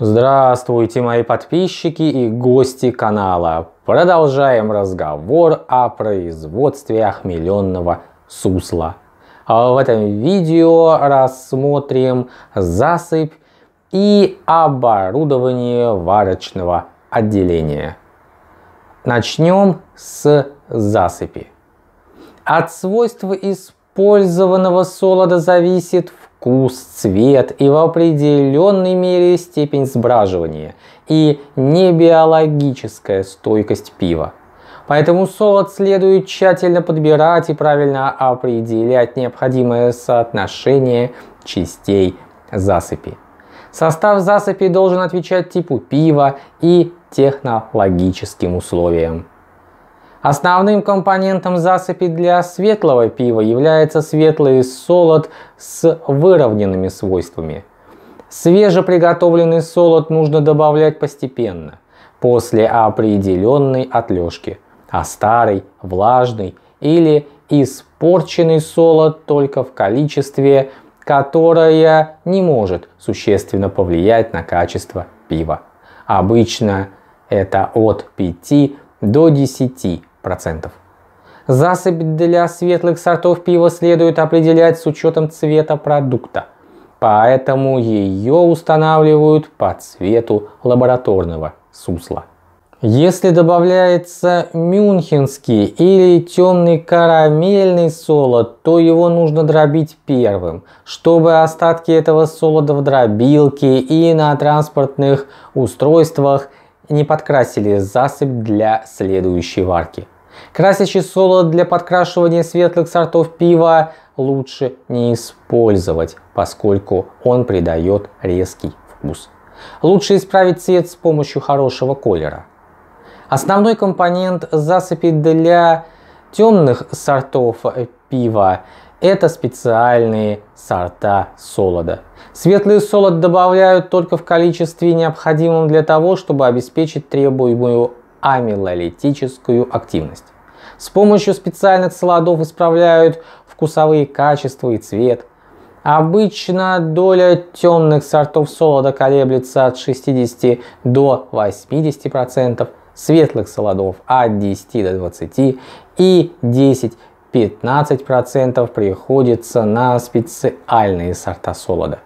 Здравствуйте, мои подписчики и гости канала. Продолжаем разговор о производстве охмеленного сусла. А в этом видео рассмотрим засыпь и оборудование варочного отделения. Начнем с засыпи. От свойств использованного солода зависит вкус, цвет и в определенной мере степень сбраживания и небиологическая стойкость пива. Поэтому солод следует тщательно подбирать и правильно определять необходимое соотношение частей засыпи. Состав засыпи должен отвечать типу пива и технологическим условиям. Основным компонентом засыпи для светлого пива является светлый солод с выровненными свойствами. Свежеприготовленный солод нужно добавлять постепенно, после определенной отлежки, а старый, влажный или испорченный солод только в количестве, которое не может существенно повлиять на качество пива. Обычно это от 5 до 10 10%. Засыпь для светлых сортов пива следует определять с учетом цвета продукта, поэтому ее устанавливают по цвету лабораторного сусла. Если добавляется мюнхенский или темный карамельный солод, то его нужно дробить первым, чтобы остатки этого солода в дробилке и на транспортных устройствах не подкрасили засыпь для следующей варки. Красящий солод для подкрашивания светлых сортов пива лучше не использовать, поскольку он придает резкий вкус. Лучше исправить цвет с помощью хорошего колера. Основной компонент засыпи для темных сортов пива это специальные сорта солода. Светлый солод добавляют только в количестве необходимом для того, чтобы обеспечить требуемую амилолитическую активность. С помощью специальных солодов исправляют вкусовые качества и цвет. Обычно доля темных сортов солода колеблется от 60 до 80%, светлых солодов от 10 до 20 и 10-15% приходится на специальные сорта солода.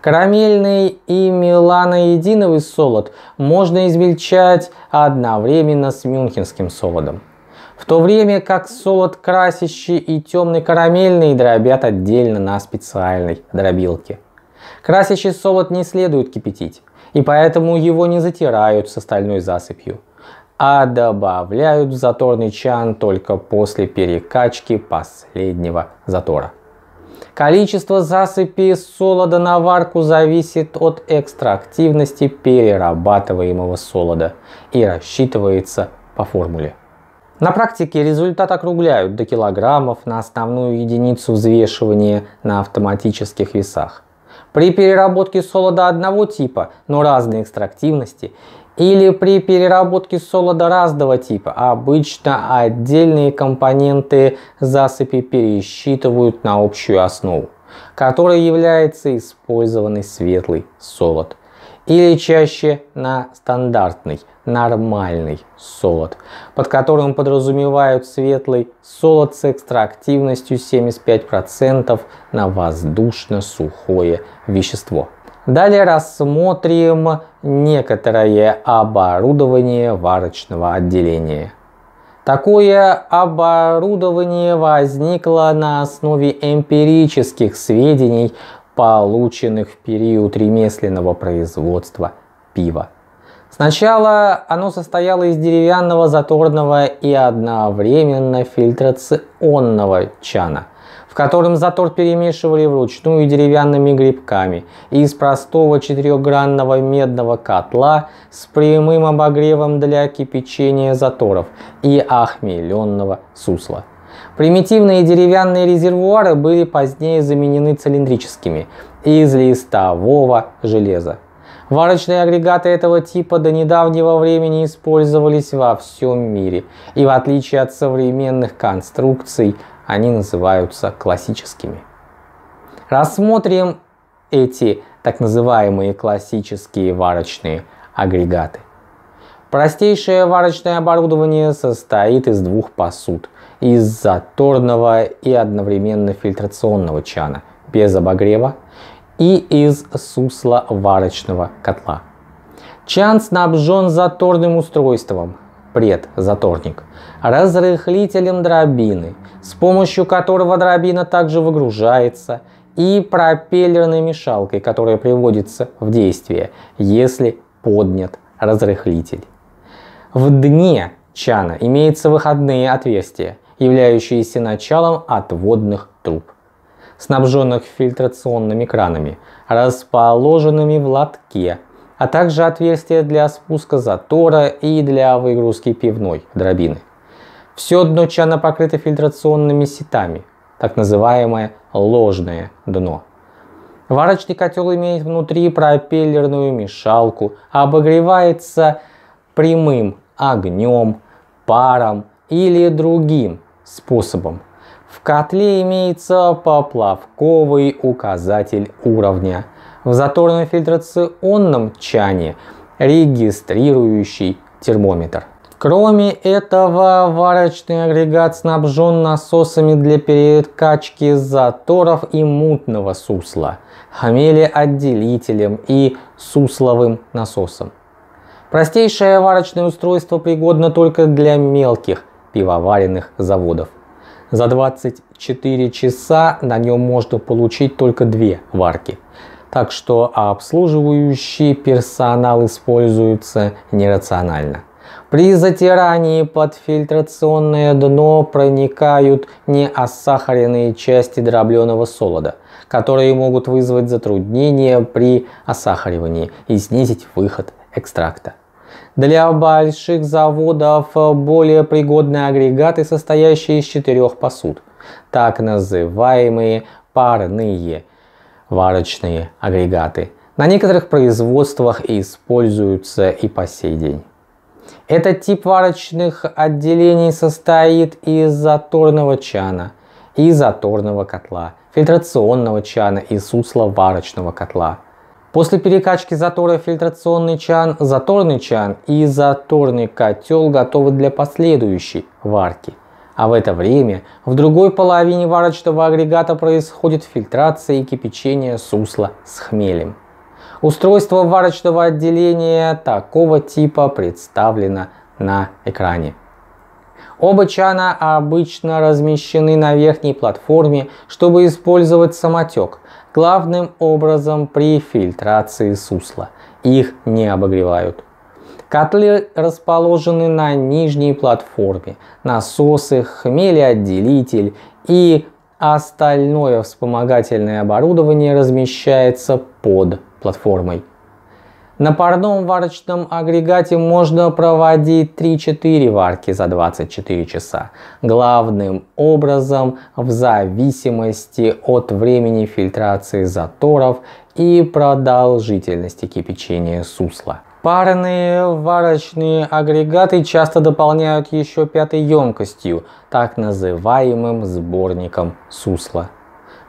Карамельный и меланоединовый солод можно измельчать одновременно с мюнхенским солодом. В то время как солод красящий и темный карамельный дробят отдельно на специальной дробилке. Красящий солод не следует кипятить, и поэтому его не затирают с остальной засыпью, а добавляют в заторный чан только после перекачки последнего затора. Количество засыпи солода на варку зависит от экстрактивности перерабатываемого солода и рассчитывается по формуле. На практике результат округляют до килограммов на основную единицу взвешивания на автоматических весах. При переработке солода одного типа, но разной экстрактивности, или при переработке солода разного типа. Обычно отдельные компоненты засыпи пересчитывают на общую основу, которая является использованный светлый солод. Или чаще на стандартный, нормальный солод, под которым подразумевают светлый солод с экстрактивностью 75% на воздушно-сухое вещество. Далее рассмотрим некоторое оборудование варочного отделения. Такое оборудование возникло на основе эмпирических сведений, полученных в период ремесленного производства пива. Сначала оно состояло из деревянного заторного и одновременно фильтрационного чана – котором затор перемешивали вручную деревянными грибками из простого четырехгранного медного котла с прямым обогревом для кипячения заторов и охмеленного сусла. Примитивные деревянные резервуары были позднее заменены цилиндрическими из листового железа. Варочные агрегаты этого типа до недавнего времени использовались во всем мире и в отличие от современных конструкций они называются классическими. Рассмотрим эти так называемые классические варочные агрегаты. Простейшее варочное оборудование состоит из двух посуд – из заторного и одновременно фильтрационного чана без обогрева и из сусла варочного котла. Чан снабжен заторным устройством, пред, разрыхлителем дробины, с помощью которого дробина также выгружается, и пропеллерной мешалкой, которая приводится в действие, если поднят разрыхлитель. В дне чана имеются выходные отверстия, являющиеся началом отводных труб, снабженных фильтрационными кранами, расположенными в лотке а также отверстия для спуска затора и для выгрузки пивной дробины. Все дно чана покрыто фильтрационными сетами, так называемое ложное дно. Варочный котел имеет внутри пропеллерную мешалку, а обогревается прямым огнем, паром или другим способом. В котле имеется поплавковый указатель уровня – в заторно-фильтрационном чане регистрирующий термометр. Кроме этого, варочный агрегат снабжен насосами для перекачки заторов и мутного сусла, хамелеотделителем и сусловым насосом. Простейшее варочное устройство пригодно только для мелких пивоваренных заводов. За 24 часа на нем можно получить только две варки – так что обслуживающий персонал используется нерационально. При затирании под фильтрационное дно проникают неосахаренные части дробленого солода, которые могут вызвать затруднения при осахаривании и снизить выход экстракта. Для больших заводов более пригодны агрегаты, состоящие из четырех посуд, так называемые парные – варочные агрегаты. На некоторых производствах используются и по сей день. Этот тип варочных отделений состоит из заторного чана и заторного котла, фильтрационного чана и варочного котла. После перекачки затора фильтрационный чан, заторный чан и заторный котел готовы для последующей варки – а в это время в другой половине варочного агрегата происходит фильтрация и кипячение сусла с хмелем. Устройство варочного отделения такого типа представлено на экране. Оба чана обычно размещены на верхней платформе, чтобы использовать самотек, главным образом при фильтрации сусла. Их не обогревают. Котлы расположены на нижней платформе, насосы, хмелеотделитель и остальное вспомогательное оборудование размещается под платформой. На парном варочном агрегате можно проводить 3-4 варки за 24 часа, главным образом в зависимости от времени фильтрации заторов и продолжительности кипячения сусла. Парные варочные агрегаты часто дополняют еще пятой емкостью, так называемым сборником сусла.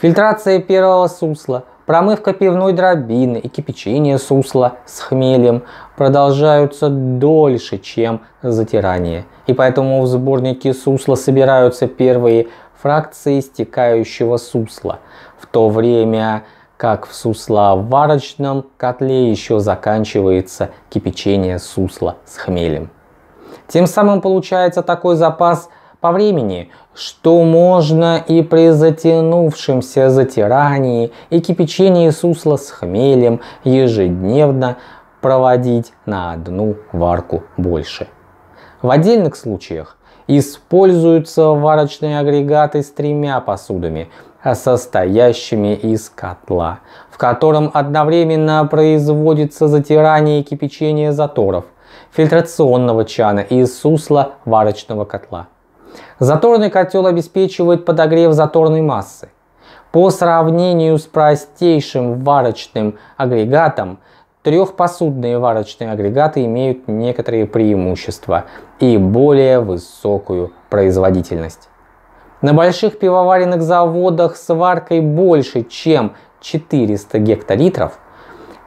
Фильтрация первого сусла, промывка пивной дробины и кипячение сусла с хмелем продолжаются дольше, чем затирание. И поэтому в сборнике сусла собираются первые фракции стекающего сусла, в то время как в сусловарочном котле еще заканчивается кипячение сусла с хмелем. Тем самым получается такой запас по времени, что можно и при затянувшемся затирании и кипячении сусла с хмелем ежедневно проводить на одну варку больше. В отдельных случаях используются варочные агрегаты с тремя посудами, а состоящими из котла, в котором одновременно производится затирание и кипячение заторов, фильтрационного чана и сусла варочного котла. Заторный котел обеспечивает подогрев заторной массы. По сравнению с простейшим варочным агрегатом, трехпосудные варочные агрегаты имеют некоторые преимущества и более высокую производительность. На больших пивоваренных заводах сваркой больше, чем 400 гектолитров,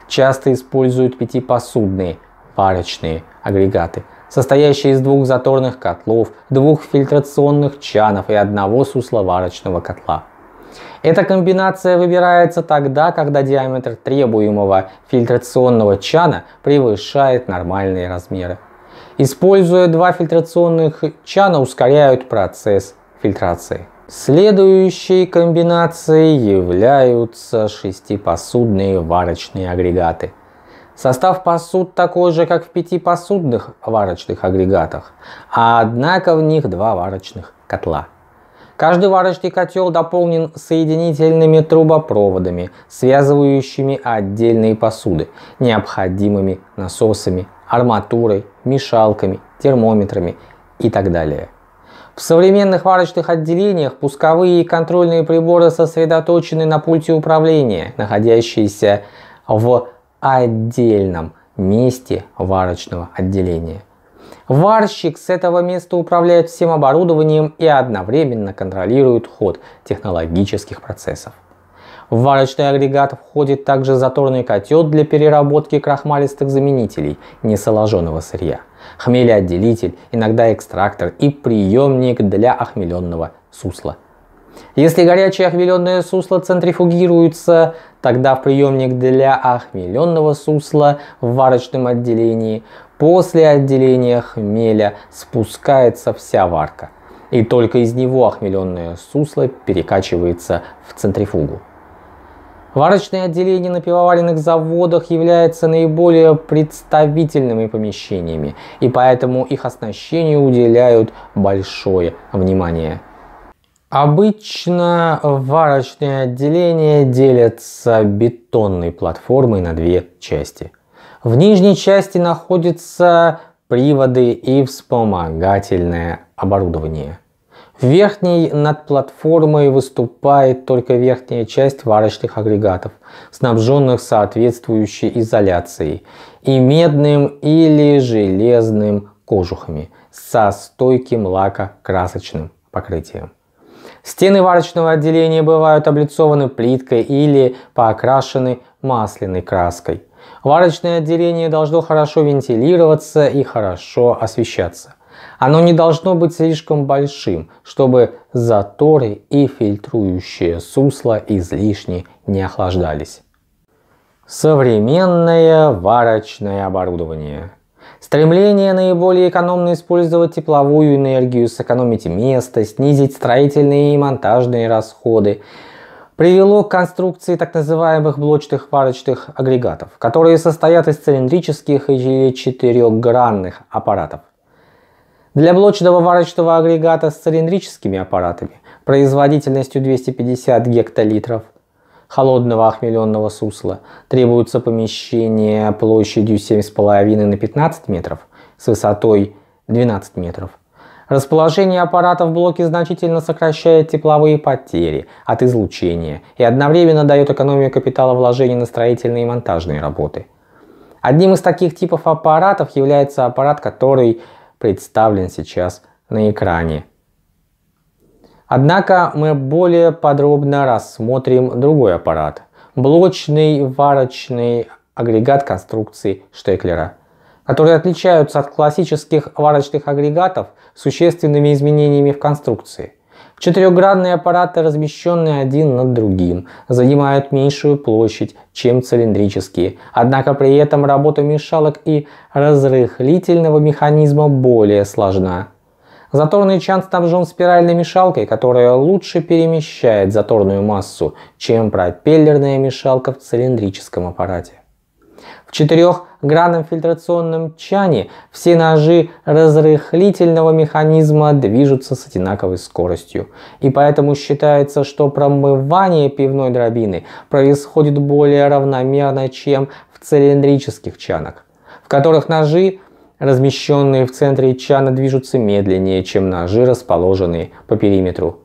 часто используют пятипосудные парочные агрегаты, состоящие из двух заторных котлов, двух фильтрационных чанов и одного сусловарочного котла. Эта комбинация выбирается тогда, когда диаметр требуемого фильтрационного чана превышает нормальные размеры. Используя два фильтрационных чана, ускоряют процесс фильтрации. Следующей комбинацией являются шестипосудные варочные агрегаты. Состав посуд такой же, как в пяти посудных варочных агрегатах, а однако в них два варочных котла. Каждый варочный котел дополнен соединительными трубопроводами, связывающими отдельные посуды, необходимыми насосами, арматурой, мешалками, термометрами и так далее. В современных варочных отделениях пусковые и контрольные приборы сосредоточены на пульте управления, находящиеся в отдельном месте варочного отделения. Варщик с этого места управляет всем оборудованием и одновременно контролирует ход технологических процессов. В варочный агрегат входит также заторный котел для переработки крахмалистых заменителей несоложенного сырья хмелеотделитель, иногда экстрактор и приемник для охмеленного сусла. Если горячее охмеленное сусло центрифугируется, тогда в приемник для охмеленного сусла в варочном отделении после отделения хмеля спускается вся варка. И только из него охмеленное сусло перекачивается в центрифугу. Варочное отделение на пивоваренных заводах является наиболее представительными помещениями, и поэтому их оснащению уделяют большое внимание. Обычно варочное отделение делятся бетонной платформой на две части. В нижней части находятся приводы и вспомогательное оборудование. Верхней над платформой выступает только верхняя часть варочных агрегатов, снабженных соответствующей изоляцией и медным или железным кожухами со стойким лакокрасочным покрытием. Стены варочного отделения бывают облицованы плиткой или покрашены масляной краской. Варочное отделение должно хорошо вентилироваться и хорошо освещаться. Оно не должно быть слишком большим, чтобы заторы и фильтрующие сусло излишне не охлаждались. Современное варочное оборудование. Стремление наиболее экономно использовать тепловую энергию, сэкономить место, снизить строительные и монтажные расходы привело к конструкции так называемых блочных варочных агрегатов, которые состоят из цилиндрических или четырехгранных аппаратов. Для блочного варочного агрегата с цилиндрическими аппаратами производительностью 250 гектолитров холодного охмеленного сусла требуется помещение площадью 7,5 на 15 метров с высотой 12 метров. Расположение аппарата в блоке значительно сокращает тепловые потери от излучения и одновременно дает экономию капитала вложений на строительные и монтажные работы. Одним из таких типов аппаратов является аппарат, который представлен сейчас на экране. Однако мы более подробно рассмотрим другой аппарат – блочный варочный агрегат конструкции штеклера, которые отличаются от классических варочных агрегатов существенными изменениями в конструкции. Четырехградные аппараты, размещенные один над другим, занимают меньшую площадь, чем цилиндрические. Однако при этом работа мешалок и разрыхлительного механизма более сложна. Заторный чан снабжен спиральной мешалкой, которая лучше перемещает заторную массу, чем пропеллерная мешалка в цилиндрическом аппарате. В четырехгранном фильтрационном чане все ножи разрыхлительного механизма движутся с одинаковой скоростью. И поэтому считается, что промывание пивной дробины происходит более равномерно, чем в цилиндрических чанах, в которых ножи размещенные в центре чана движутся медленнее, чем ножи, расположенные по периметру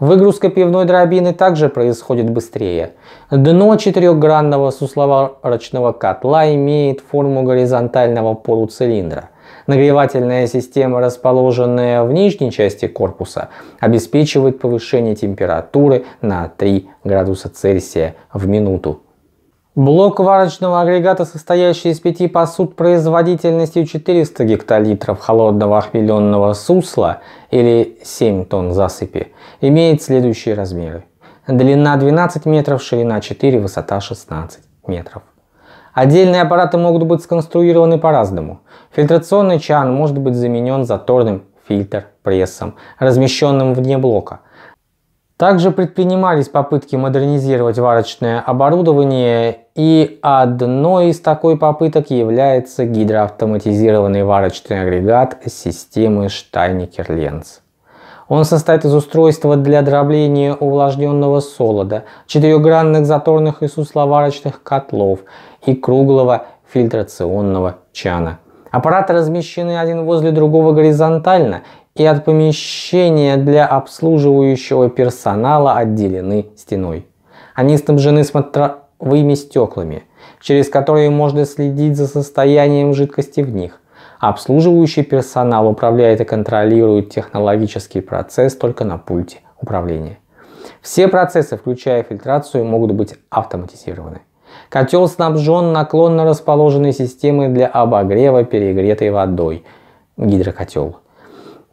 Выгрузка пивной дробины также происходит быстрее. Дно четырехгранного сусловорочного котла имеет форму горизонтального полуцилиндра. Нагревательная система, расположенная в нижней части корпуса, обеспечивает повышение температуры на 3 градуса Цельсия в минуту Блок варочного агрегата, состоящий из пяти посуд производительностью 400 гектолитров холодного охмеленного сусла или 7 тонн засыпи, имеет следующие размеры. Длина 12 метров, ширина 4, высота 16 метров. Отдельные аппараты могут быть сконструированы по-разному. Фильтрационный чан может быть заменен заторным фильтр прессом, размещенным вне блока – также предпринимались попытки модернизировать варочное оборудование, и одной из такой попыток является гидроавтоматизированный варочный агрегат системы Штайникер-Ленц. Он состоит из устройства для дробления увлажненного солода, четырехгранных заторных и сусловарочных котлов и круглого фильтрационного чана. Аппараты размещены один возле другого горизонтально и от помещения для обслуживающего персонала отделены стеной. Они снабжены смотровыми стеклами, через которые можно следить за состоянием жидкости в них. Обслуживающий персонал управляет и контролирует технологический процесс только на пульте управления. Все процессы, включая фильтрацию, могут быть автоматизированы. Котел снабжен наклонно расположенной системой для обогрева перегретой водой – гидрокотел –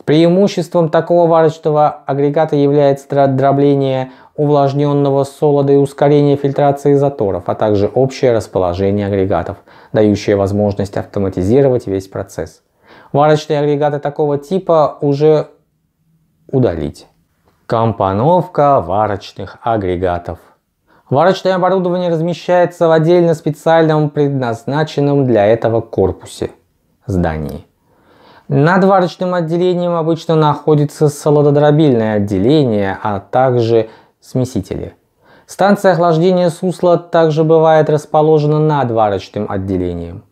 Преимуществом такого варочного агрегата является дробление увлажненного солода и ускорение фильтрации заторов, а также общее расположение агрегатов, дающее возможность автоматизировать весь процесс. Варочные агрегаты такого типа уже удалить. Компоновка варочных агрегатов. Варочное оборудование размещается в отдельно специальном предназначенном для этого корпусе здании. Над варочным отделением обычно находится солододробильное отделение, а также смесители. Станция охлаждения сусла также бывает расположена над варочным отделением.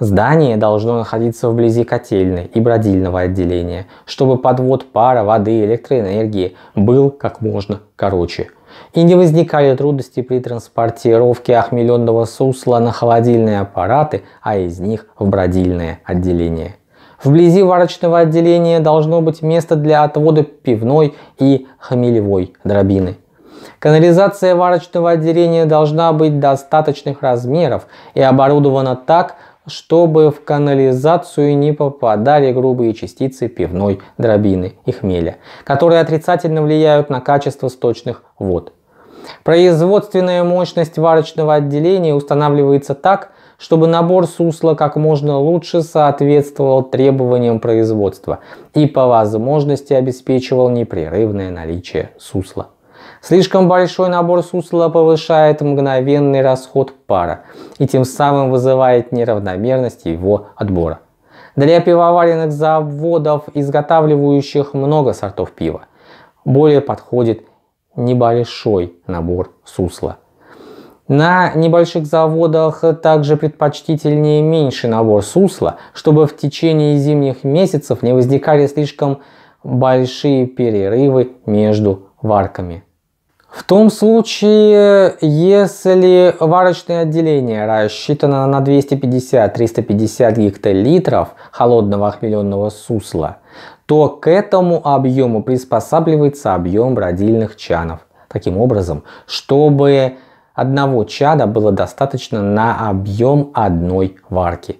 Здание должно находиться вблизи котельной и бродильного отделения, чтобы подвод пара, воды, и электроэнергии был как можно короче. И не возникали трудности при транспортировке охмеленного сусла на холодильные аппараты, а из них в бродильное отделение. Вблизи варочного отделения должно быть место для отвода пивной и хамелевой дробины. Канализация варочного отделения должна быть достаточных размеров и оборудована так, чтобы в канализацию не попадали грубые частицы пивной дробины и хмеля, которые отрицательно влияют на качество сточных вод. Производственная мощность варочного отделения устанавливается так, чтобы набор сусла как можно лучше соответствовал требованиям производства и по возможности обеспечивал непрерывное наличие сусла. Слишком большой набор сусла повышает мгновенный расход пара и тем самым вызывает неравномерность его отбора. Для пивоваренных заводов, изготавливающих много сортов пива, более подходит небольшой набор сусла. На небольших заводах также предпочтительнее меньший набор сусла, чтобы в течение зимних месяцев не возникали слишком большие перерывы между варками. В том случае, если варочное отделение рассчитано на 250-350 гектолитров холодного охмеленного сусла, то к этому объему приспосабливается объем бродильных чанов. Таким образом, чтобы Одного чада было достаточно на объем одной варки.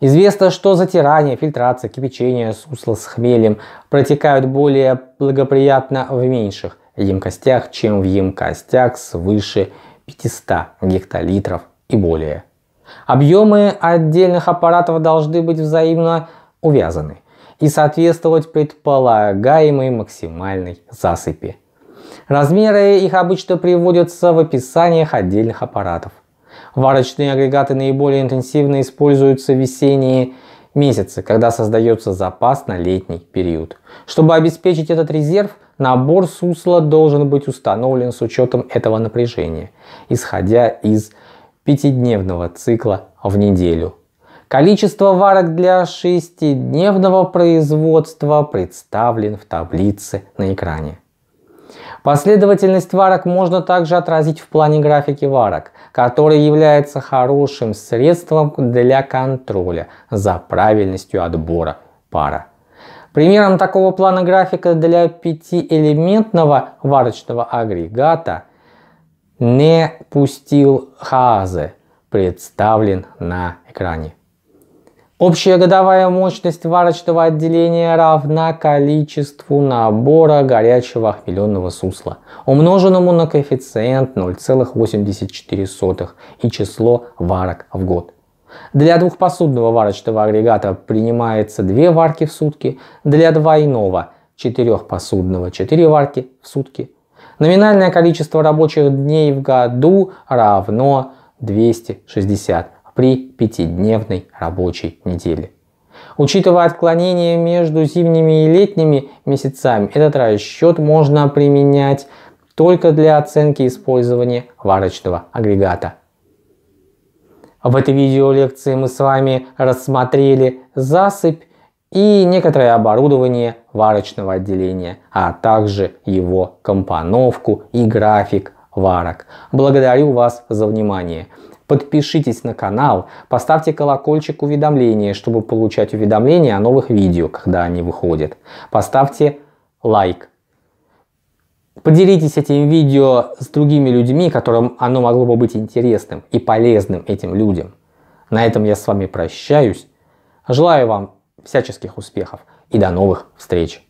Известно, что затирание, фильтрация, кипячение сусла с хмелем протекают более благоприятно в меньших емкостях, чем в емкостях свыше 500 гектолитров и более. Объемы отдельных аппаратов должны быть взаимно увязаны и соответствовать предполагаемой максимальной засыпи. Размеры их обычно приводятся в описаниях отдельных аппаратов. Варочные агрегаты наиболее интенсивно используются в весенние месяцы, когда создается запас на летний период. Чтобы обеспечить этот резерв, набор сусла должен быть установлен с учетом этого напряжения, исходя из пятидневного цикла в неделю. Количество варок для шестидневного производства представлен в таблице на экране. Последовательность варок можно также отразить в плане графики варок, который является хорошим средством для контроля за правильностью отбора пара. Примером такого плана графика для пятиэлементного варочного агрегата не пустил Хаазе, представлен на экране. Общая годовая мощность варочного отделения равна количеству набора горячего охмеленного сусла, умноженному на коэффициент 0,84 и число варок в год. Для двухпосудного варочного агрегата принимается две варки в сутки, для двойного четырехпосудного 4 варки в сутки. Номинальное количество рабочих дней в году равно 260 при пятидневной рабочей неделе. Учитывая отклонения между зимними и летними месяцами, этот расчет можно применять только для оценки использования варочного агрегата. В этой видеолекции мы с вами рассмотрели засыпь и некоторое оборудование варочного отделения, а также его компоновку и график варок. Благодарю вас за внимание. Подпишитесь на канал, поставьте колокольчик уведомления, чтобы получать уведомления о новых видео, когда они выходят. Поставьте лайк. Поделитесь этим видео с другими людьми, которым оно могло бы быть интересным и полезным этим людям. На этом я с вами прощаюсь. Желаю вам всяческих успехов и до новых встреч!